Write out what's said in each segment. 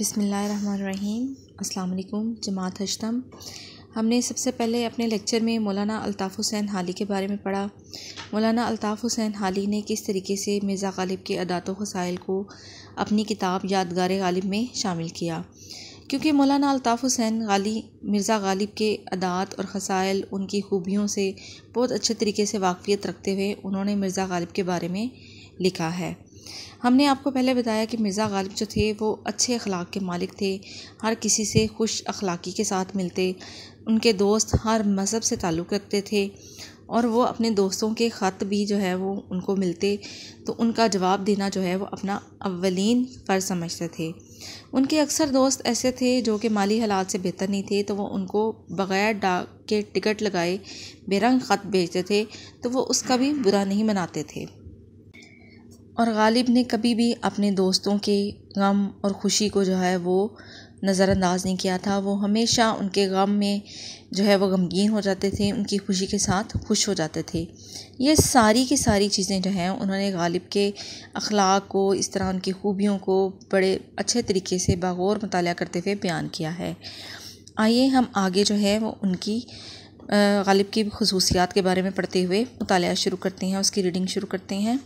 बिसमीम् अल्लाम जमात हशतम हमने सबसे पहले अपने लेक्चर में मौलाना अल्ताफ़ हुसैन हाली के बारे में पढ़ा मौलाना अल्ताफ़ हुसैन हाली ने किस तरीके से मिर्ज़ा गालिब के अदात वसाइल को अपनी किताब यादगार गालिब में शामिल किया क्योंकि मौलाना अल्ताफ़ हुसैन गाली मिर्ज़ा गालिब के अदात और खसाइल उनकी खूबियों से बहुत अच्छे तरीके से वाकफ़ियत रखते हुए उन्होंने मिर्ज़ा गालिब के बारे में लिखा है हमने आपको पहले बताया कि मिर्ज़ा गालिब जो थे वो अच्छे अखलाक के मालिक थे हर किसी से खुश अखलाक़ी के साथ मिलते उनके दोस्त हर मज़हब से ताल्लुक़ रखते थे और वो अपने दोस्तों के ख़त भी जो है वो उनको मिलते तो उनका जवाब देना जो है वो अपना अवलिन फ़र्ज समझते थे उनके अक्सर दोस्त ऐसे थे जो कि माली हालात से बेहतर नहीं थे तो वो उनको बग़ैर डाक के टिकट लगाए बेरंग ख़त भेजते थे तो वो उसका भी बुरा नहीं मनाते थे और गालिब ने कभी भी अपने दोस्तों के गम और ख़ुशी को जो है वो नज़रअंदाज नहीं किया था वो हमेशा उनके गम में जो है वो गमगीन हो जाते थे उनकी खुशी के साथ खुश हो जाते थे ये सारी की सारी चीज़ें जो हैं उन्होंने गालिब के अखलाक को इस तरह उनकी खूबियों को बड़े अच्छे तरीके से बागौर मताल करते हुए बयान किया है आइए हम आगे जो है वो उनकी गालिब की खसूसियात के बारे में पढ़ते हुए मताल शुरू करते हैं उसकी रीडिंग शुरू करते हैं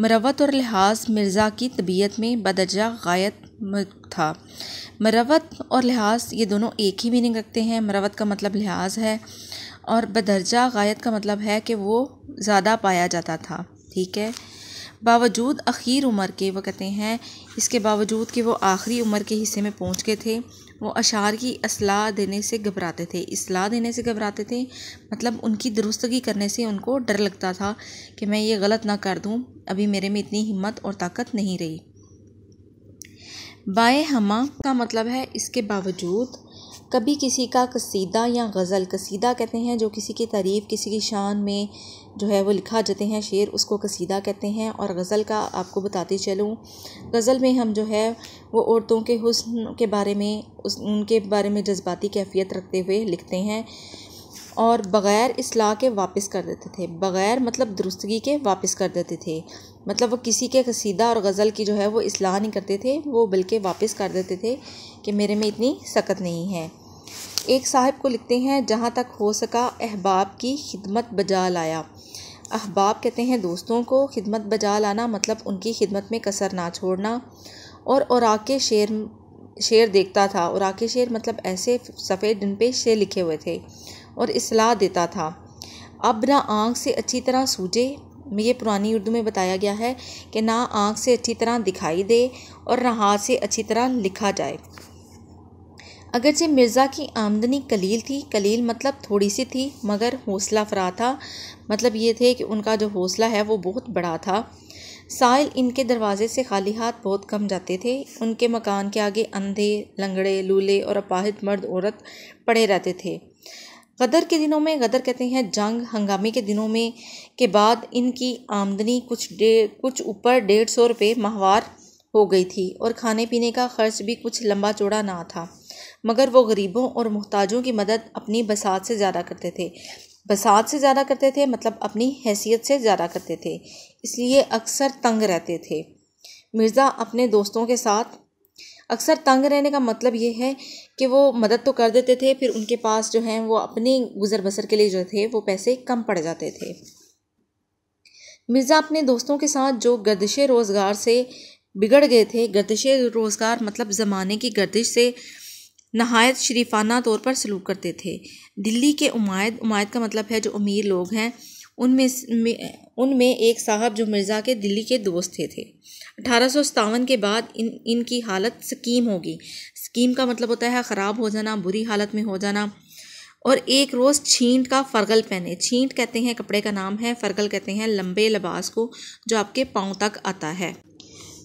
मरवत और लिहाज मिर्ज़ा की तबीयत में बदरजा गायत था मरवत और लिहाज ये दोनों एक ही मीनिंग रखते हैं मरवत का मतलब लिहाज है और बदरजा गायत का मतलब है कि वो ज़्यादा पाया जाता था ठीक है बावजूद अखीर उम्र के वो कहते हैं इसके बावजूद कि वो आखिरी उम्र के हिस्से में पहुंच गए थे वो अशार की असलाह देने से घबराते थे असलाह देने से घबराते थे मतलब उनकी दुरुस्तगी करने से उनको डर लगता था कि मैं ये गलत ना कर दूँ अभी मेरे में इतनी हिम्मत और ताकत नहीं रही बाय हमा का मतलब है इसके बावजूद कभी किसी का कसीदा या गज़ल कसीदा कहते हैं जो किसी की तारीफ़ किसी की शान में जो है वो लिखा जाते हैं शेर उसको कसीदा कहते हैं और गज़ल का आपको बताती चलूँ गज़ल में हम जो है वो औरतों के हुस्न के बारे में उस उनके बारे में जज्बाती कैफियत रखते हुए लिखते हैं और बग़ैर असलाह के वापस कर देते थे बग़ैर मतलब दुरुस्तगी के वापस कर देते थे मतलब वो किसी के कसीदा और गज़ल की जो है वो असलाह नहीं करते थे वो बल्कि वापस कर देते थे कि मेरे में इतनी सकत नहीं है एक साहब को लिखते हैं जहाँ तक हो सका अहबाब की खिदमत बजा लाया अहबाब कहते हैं दोस्तों को खिदमत बजा लाना मतलब उनकी खिदमत में कसर ना छोड़ना और औराक शेर शेर देखता था आके शेर मतलब ऐसे सफ़ेद दिन पे शेर लिखे हुए थे और असलाह देता था अब ना आँख से अच्छी तरह सूझे ये पुरानी उर्दू में बताया गया है कि ना आँख से अच्छी तरह दिखाई दे और ना हाथ से अच्छी तरह लिखा जाए अगरचे मिर्ज़ा की आमदनी कलील थी कलील मतलब थोड़ी सी थी मगर हौसला फरा था मतलब ये थे कि उनका जो हौसला है वो बहुत बड़ा था साइल इनके दरवाज़े से खाली हाथ बहुत कम जाते थे उनके मकान के आगे अंधे लंगड़े लूले और अपाहित मर्द औरत पड़े रहते थे गदर के दिनों में गदर कहते हैं जंग हंगामे के दिनों में के बाद इनकी आमदनी कुछ डे कुछ ऊपर डेढ़ सौ रुपये माहवार हो गई थी और खाने पीने का खर्च भी कुछ लंबा चौड़ा ना था मगर वो गरीबों और मोहताजों की मदद अपनी बसात से ज़्यादा करते थे बसात से ज़्यादा करते थे मतलब अपनी हैसियत से ज़्यादा करते थे इसलिए अक्सर तंग रहते थे मिर्ज़ा अपने दोस्तों के साथ अक्सर तंग रहने का मतलब ये है कि वो मदद तो कर देते थे फिर उनके पास जो हैं वो अपनी गुज़र बसर के लिए जो थे वो पैसे कम पड़ जाते थे मिर्ज़ा अपने दोस्तों के साथ जो गर्दिश रोज़गार से बिगड़ गए थे गर्दिश रोज़गार मतलब ज़माने की गर्दिश से नहायत शरीफाना तौर पर सलूक करते थे दिल्ली के उमायद उमायद का मतलब है जो अमीर लोग हैं उनमें उनमें एक साहब जो मिर्ज़ा के दिल्ली के दोस्त थे थे अठारह के बाद इन इनकी हालत स्कीम होगी स्कीम का मतलब होता है ख़राब हो जाना बुरी हालत में हो जाना और एक रोज़ छींट का फरगल पहने छींट कहते हैं कपड़े का नाम है फरगल कहते हैं लंबे लबास को जो आपके पाँव तक आता है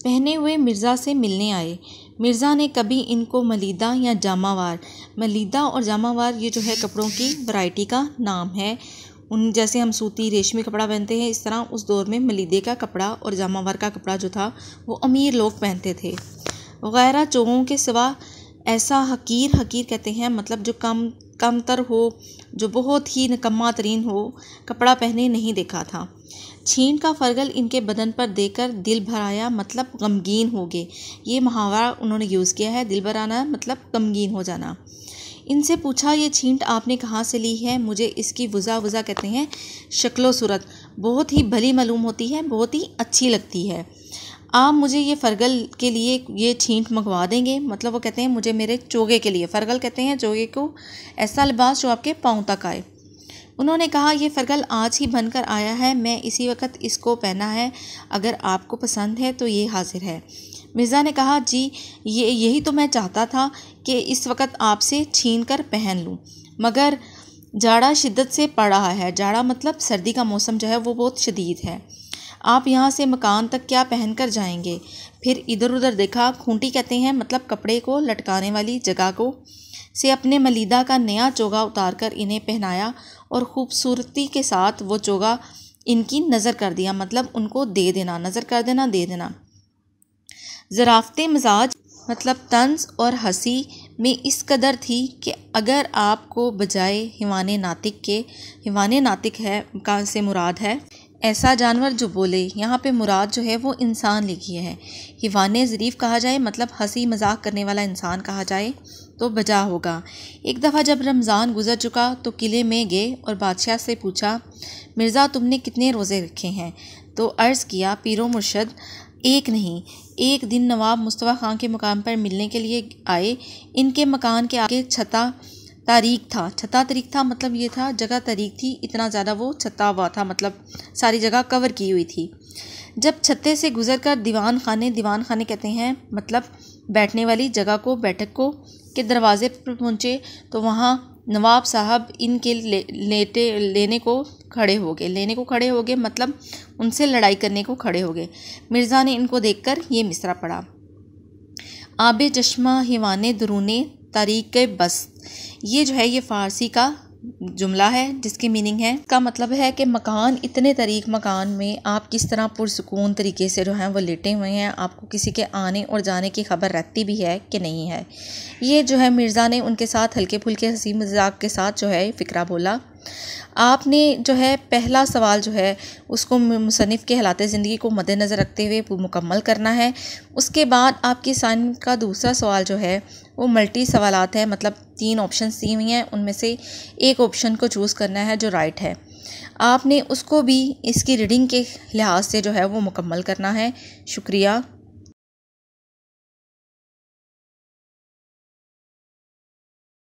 पहने हुए मिर्ज़ा से मिलने आए मिर्ज़ा ने कभी इनको मलिदा या जामावार मलिदा और जामावार ये जो है कपड़ों की वैरायटी का नाम है उन जैसे हम सूती रेशमी कपड़ा पहनते हैं इस तरह उस दौर में मलिदे का कपड़ा और जामावार का कपड़ा जो था वो अमीर लोग पहनते थे वगैरह चोगों के सिवा ऐसा हकीर हकीर कहते हैं मतलब जो कम कमतर हो जो बहुत ही निकम्मा तरीन हो कपड़ा पहने नहीं देखा था छीन का फरगल इनके बदन पर देकर दिल भराया मतलब गमगीन हो गए ये मुहावरा उन्होंने यूज़ किया है दिल भराना मतलब गमगीन हो जाना इनसे पूछा ये छींट आपने कहाँ से ली है मुझे इसकी वज़ा वज़ा कहते हैं शक्लो सूरत बहुत ही भली मालूम होती है बहुत ही अच्छी लगती है आप मुझे ये फ़रगल के लिए ये छींट मंगवा देंगे मतलब वो कहते हैं मुझे मेरे चोगे के लिए फ़रगल कहते हैं चोगे को ऐसा लिबास जो आपके पाँव तक आए उन्होंने कहा यह फ़रगल आज ही बनकर आया है मैं इसी वक्त इसको पहना है अगर आपको पसंद है तो ये हाजिर है मिर्ज़ा ने कहा जी ये यही तो मैं चाहता था कि इस वक्त आपसे छीन कर पहन लूँ मगर जाड़ा शिद्दत से पड़ रहा है जाड़ा मतलब सर्दी का मौसम जो है वो बहुत शदीद है आप यहाँ से मकान तक क्या पहन कर जाएंगे फिर इधर उधर देखा खूंटी कहते हैं मतलब कपड़े को लटकाने वाली जगह को से अपने मलिदा का नया चोगा उतार कर इन्हें पहनाया और ख़ूबसूरती के साथ वो चोगा इनकी नज़र कर दिया मतलब उनको दे देना नज़र कर देना दे देना ज़राफ़त मिजाज मतलब तंज और हंसी में इस कदर थी कि अगर आपको बजाय हिवान नातिक के हिवान नातिक है का से मुराद है ऐसा जानवर जो बोले यहाँ पे मुराद जो है वो इंसान लिखी है हिवान ज़रीफ़ कहा जाए मतलब हंसी मजाक करने वाला इंसान कहा जाए तो बजा होगा एक दफ़ा जब रमज़ान गुज़र चुका तो किले में गए और बादशाह से पूछा मिर्ज़ा तुमने कितने रोज़े रखे हैं तो अर्ज़ किया पिरो मुर्शद एक नहीं एक दिन नवाब मुस्तफ़ा ख़ान के मकाम पर मिलने के लिए आए इनके मकान के आगे छता तारीख था छता तारीख था मतलब ये था जगह तारीख थी इतना ज़्यादा वो छता हुआ था मतलब सारी जगह कवर की हुई थी जब छत्ते से गुज़र कर दीवान खाने दीवान खाने कहते हैं मतलब बैठने वाली जगह को बैठक को के दरवाज़े पर पहुँचे तो वहाँ नवाब साहब इनके ले, लेटे लेने को खड़े हो गए लेने को खड़े हो गए मतलब उनसे लड़ाई करने को खड़े हो गए मिर्ज़ा ने इनको देख कर ये मिसरा पड़ा आब चश्मा हिवाने दरूने के बस ये जो है ये फ़ारसी का जुमला है जिसकी मीनिंग है का मतलब है कि मकान इतने तरीक मकान में आप किस तरह पुरसकून तरीके से जो हैं वो लेटे हुए हैं आपको किसी के आने और जाने की खबर रहती भी है कि नहीं है ये जो है मिर्ज़ा ने उनके साथ हल्के फुल्के हंसी मजाक के साथ जो है फ़िक्रा बोला आपने जो है पहला सवाल जो है उसको मुसनफ़ के हालात ज़िंदगी को मद्देनज़र रखते हुए मुकम्मल करना है उसके बाद आपकी साइन का दूसरा सवाल जो है वो मल्टी सवालत है मतलब तीन ऑप्शन दी हुई हैं उनमें से एक ऑप्शन को चूज़ करना है जो राइट है आपने उसको भी इसकी रीडिंग के लिहाज से जो है वो मुकम्मल करना है शुक्रिया